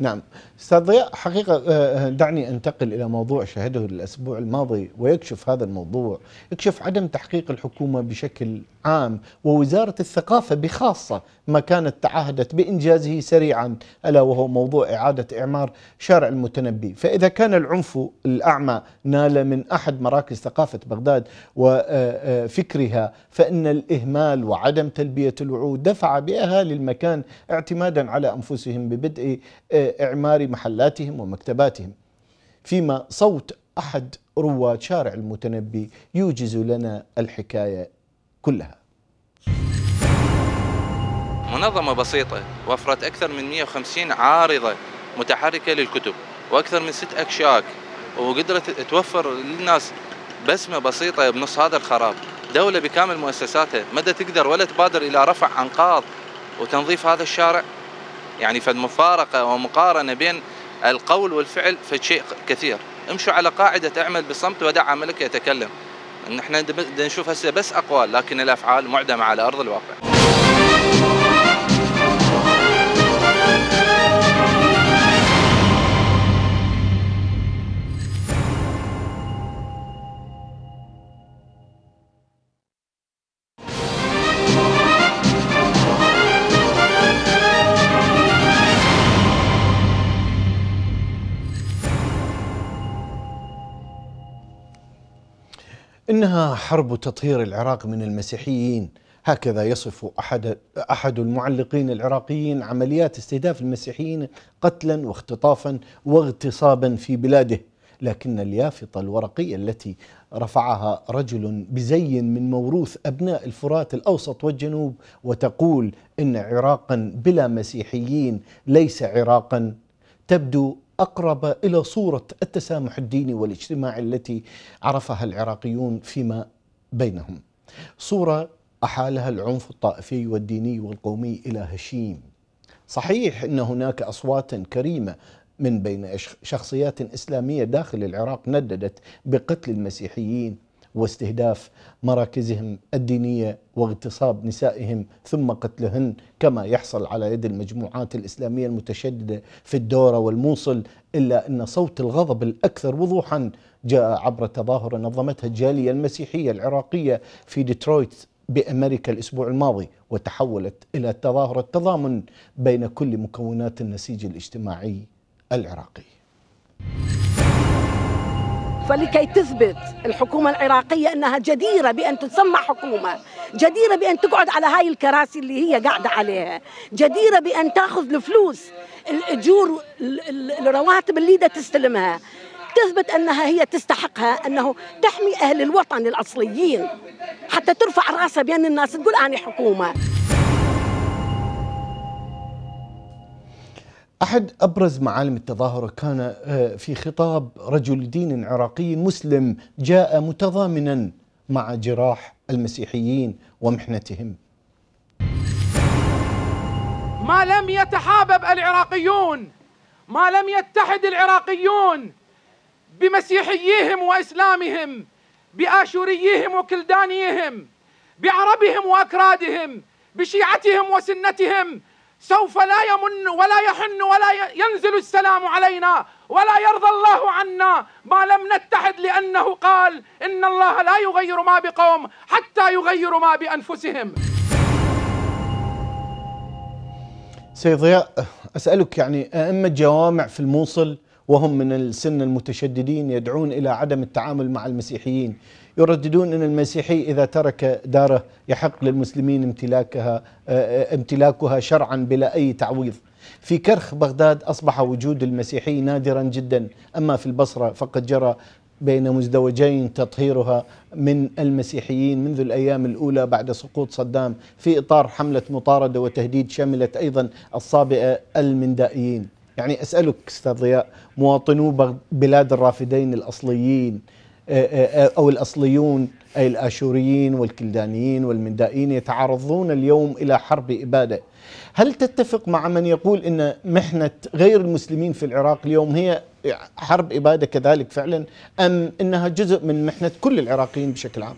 نعم استاذ ضياء حقيقه آه، آه، دعني انتقل الى موضوع شهده الاسبوع الماضي ويكشف هذا الموضوع، يكشف عدم تحقيق الحكومه بشكل عام ووزاره الثقافه بخاصه ما كانت تعهدت بانجازه سريعا الا وهو موضوع اعاده اعمار شارع المتنبي، فاذا كان العنف الاعمى نال من احد مراكز ثقافه بغداد وفكرها آه، فان الاهمال وعدم تلبيه الوعود دفع باهالي المكان اعتمادا على انفسهم ببدء اعمار محلاتهم ومكتباتهم فيما صوت أحد رواد شارع المتنبي يوجز لنا الحكاية كلها منظمة بسيطة وفرت أكثر من 150 عارضة متحركة للكتب وأكثر من ست أكشاك وقدرت توفر للناس بسمة بسيطة بنص هذا الخراب دولة بكامل مؤسساتها مدى تقدر ولا تبادر إلى رفع أنقاض وتنظيف هذا الشارع يعني فالمفارقة ومقارنة بين القول والفعل فشيء كثير امشوا على قاعدة اعمل بصمت ودع عملك يتكلم نحن نشوف هسه بس اقوال لكن الافعال معدمه على ارض الواقع انها حرب تطهير العراق من المسيحيين هكذا يصف احد احد المعلقين العراقيين عمليات استهداف المسيحيين قتلا واختطافا واغتصابا في بلاده لكن اليافطه الورقيه التي رفعها رجل بزي من موروث ابناء الفرات الاوسط والجنوب وتقول ان عراقا بلا مسيحيين ليس عراقا تبدو أقرب إلى صورة التسامح الديني والاجتماعي التي عرفها العراقيون فيما بينهم صورة أحالها العنف الطائفي والديني والقومي إلى هشيم صحيح أن هناك أصوات كريمة من بين شخصيات إسلامية داخل العراق نددت بقتل المسيحيين واستهداف مراكزهم الدينيه واغتصاب نسائهم ثم قتلهن كما يحصل على يد المجموعات الاسلاميه المتشدده في الدوره والموصل الا ان صوت الغضب الاكثر وضوحا جاء عبر تظاهره نظمتها الجاليه المسيحيه العراقيه في ديترويت بامريكا الاسبوع الماضي وتحولت الى تظاهره تضامن بين كل مكونات النسيج الاجتماعي العراقي. فلكي تثبت الحكومة العراقية أنها جديرة بأن تسمى حكومة جديرة بأن تقعد على هاي الكراسي اللي هي قاعدة عليها جديرة بأن تأخذ الفلوس الأجور الرواتب اللي دا تستلمها تثبت أنها هي تستحقها أنه تحمي أهل الوطن الأصليين حتى ترفع رأسها بين الناس تقول أنا حكومة أحد أبرز معالم التظاهرة كان آه، في خطاب رجل دين عراقي مسلم جاء متضامنا مع جراح المسيحيين ومحنتهم ما لم يتحابب العراقيون ما لم يتحد العراقيون بمسيحيهم وإسلامهم بآشوريهم وكلدانيهم بعربهم وأكرادهم بشيعتهم وسنتهم سوف لا يمن ولا يحن ولا ينزل السلام علينا ولا يرضى الله عنا ما لم نتحد لانه قال ان الله لا يغير ما بقوم حتى يغيروا ما بانفسهم. سيد ضياء اسالك يعني ائمه جوامع في الموصل وهم من السن المتشددين يدعون الى عدم التعامل مع المسيحيين يرددون أن المسيحي إذا ترك داره يحق للمسلمين امتلاكها آه، امتلاكها شرعا بلا أي تعويض في كرخ بغداد أصبح وجود المسيحي نادرا جدا أما في البصرة فقد جرى بين مزدوجين تطهيرها من المسيحيين منذ الايام الاولى بعد سقوط صدام في اطار حمله مطارده وتهديد شملت ايضا الصابئه المندائيين. يعني اسالك استاذ ضياء مواطنو بلاد الرافدين الاصليين آه، آه، آه، أو الأصليون أي الآشوريين والكلدانيين والمندائيين يتعرضون اليوم إلى حرب إبادة هل تتفق مع من يقول أن محنة غير المسلمين في العراق اليوم هي حرب إبادة كذلك فعلا أم أنها جزء من محنة كل العراقيين بشكل عام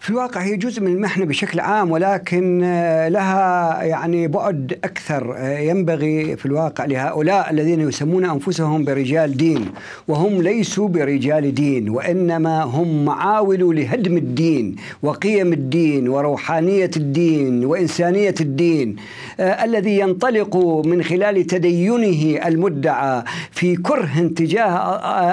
في الواقع هي جزء من المحنة بشكل عام ولكن آه، لها يعني بعد أكثر آه، ينبغي في الواقع لهؤلاء الذين يسمون أنفسهم برجال دين وهم ليسوا برجال دين وإنما هم معاول لهدم الدين وقيم الدين وروحانية الدين وإنسانية الدين آه، الذي ينطلق من خلال تدينه المدعى في كره تجاه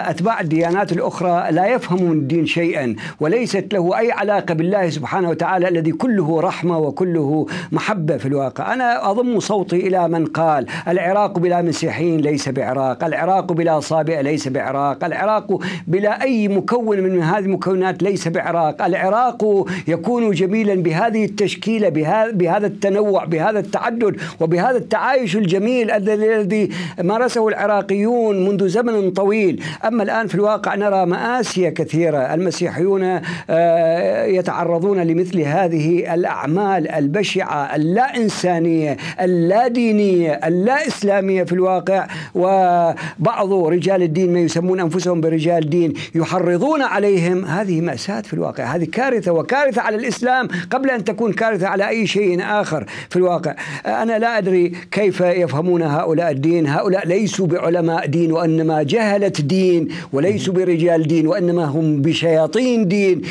أتباع الديانات الأخرى لا يفهم من الدين شيئا وليست له أي علاقة بالله سبحانه وتعالى الذي كله رحمة وكله محبة في الواقع أنا أضم صوتي إلى من قال العراق بلا مسيحيين ليس بعراق العراق بلا صابئة ليس بعراق العراق بلا أي مكون من هذه المكونات ليس بعراق العراق يكون جميلا بهذه التشكيلة بهذا التنوع بهذا التعدد وبهذا التعايش الجميل الذي مارسه العراقيون منذ زمن طويل أما الآن في الواقع نرى مآسي كثيرة المسيحيون آه، يتعرضون لمثل هذه الأعمال البشعة اللا إنسانية اللا دينية اللا إسلامية في الواقع وبعض رجال الدين ما يسمون أنفسهم برجال دين يحرضون عليهم هذه مأساة في الواقع هذه كارثة وكارثة على الإسلام قبل أن تكون كارثة على أي شيء آخر في الواقع أنا لا أدري كيف يفهمون هؤلاء الدين هؤلاء ليسوا بعلماء دين وإنما جهلة دين وليسوا برجال دين وإنما هم بشياطين دين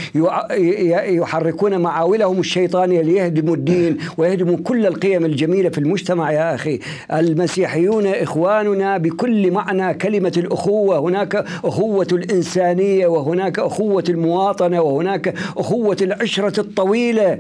يحركون معاولهم الشيطانية ليهدموا الدين ويهدموا كل القيم الجميلة في المجتمع يا أخي المسيحيون إخواننا بكل معنى كلمة الأخوة هناك أخوة الإنسانية وهناك أخوة المواطنة وهناك أخوة العشرة الطويلة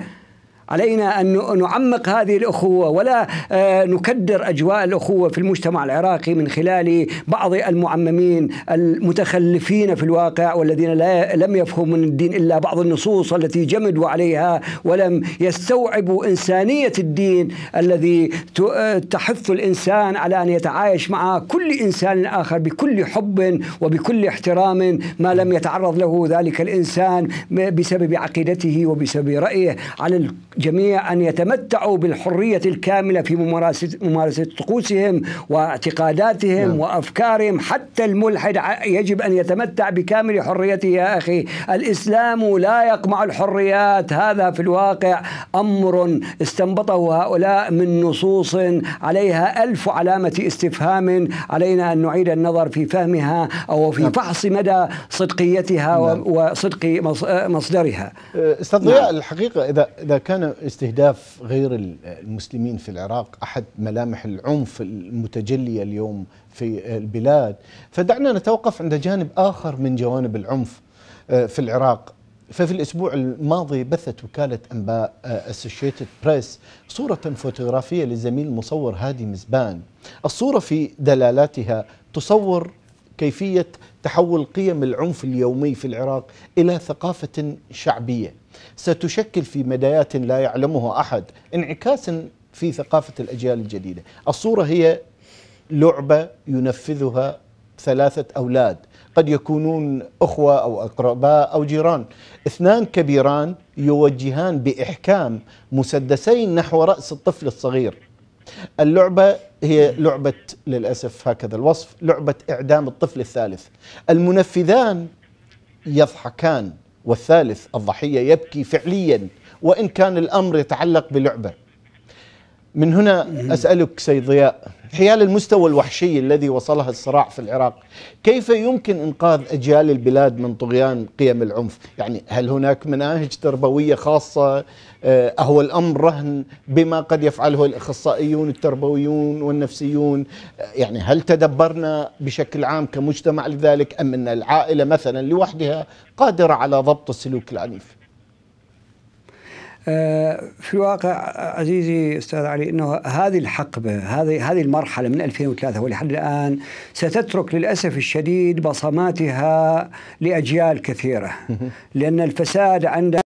علينا أن نعمق هذه الأخوة ولا آه، نكدر أجواء الأخوة في المجتمع العراقي من خلال بعض المعممين المتخلفين في الواقع والذين لا لم يفهموا من الدين إلا بعض النصوص التي جمدوا عليها ولم يستوعبوا إنسانية الدين الذي تحث الإنسان على أن يتعايش مع كل إنسان آخر بكل حب وبكل احترام ما لم يتعرض له ذلك الإنسان بسبب عقيدته وبسبب رأيه على جميع أن يتمتعوا بالحرية الكاملة في ممارسة, ممارسة طقوسهم واعتقاداتهم نعم. وأفكارهم حتى الملحد يجب أن يتمتع بكامل حريته يا أخي الإسلام لا يقمع الحريات هذا في الواقع أمر استنبطه هؤلاء من نصوص عليها ألف علامة استفهام علينا أن نعيد النظر في فهمها أو في نعم. فحص مدى صدقيتها نعم. وصدق مصدرها أه، استاذ نعم. الحقيقة إذا إذا كان استهداف غير المسلمين في العراق احد ملامح العنف المتجليه اليوم في البلاد فدعنا نتوقف عند جانب اخر من جوانب العنف آه، في العراق ففي الاسبوع الماضي بثت وكاله انباء اسوشيتد آه، بريس صوره فوتوغرافيه للزميل المصور هادي مزبان الصوره في دلالاتها تصور كيفية تحول قيم العنف اليومي في العراق إلى ثقافة شعبية ستشكل في مدايات لا يعلمها أحد انعكاسا في ثقافة الأجيال الجديدة الصورة هي لعبة ينفذها ثلاثة أولاد قد يكونون أخوة أو أقرباء أو جيران اثنان كبيران يوجهان بإحكام مسدسين نحو رأس الطفل الصغير اللعبة هي لعبة للأسف هكذا الوصف لعبة إعدام الطفل الثالث المنفذان يضحكان والثالث الضحية يبكي فعليا وإن كان الأمر يتعلق بلعبة من هنا أسألك سيد ضياء حيال المستوى الوحشي الذي وصلها الصراع في العراق كيف يمكن إنقاذ أجيال البلاد من طغيان قيم العنف يعني هل هناك مناهج تربوية خاصة آه، أهو الأمر رهن بما قد يفعله الأخصائيون التربويون والنفسيون آه، يعني هل تدبرنا بشكل عام كمجتمع لذلك أم أن العائلة مثلا لوحدها قادرة على ضبط السلوك العنيف آه، في الواقع عزيزي استاذ علي انه هذه الحقبه هذه هذه المرحله من 2003 ولحد الان ستترك للاسف الشديد بصماتها لاجيال كثيره لان الفساد عندنا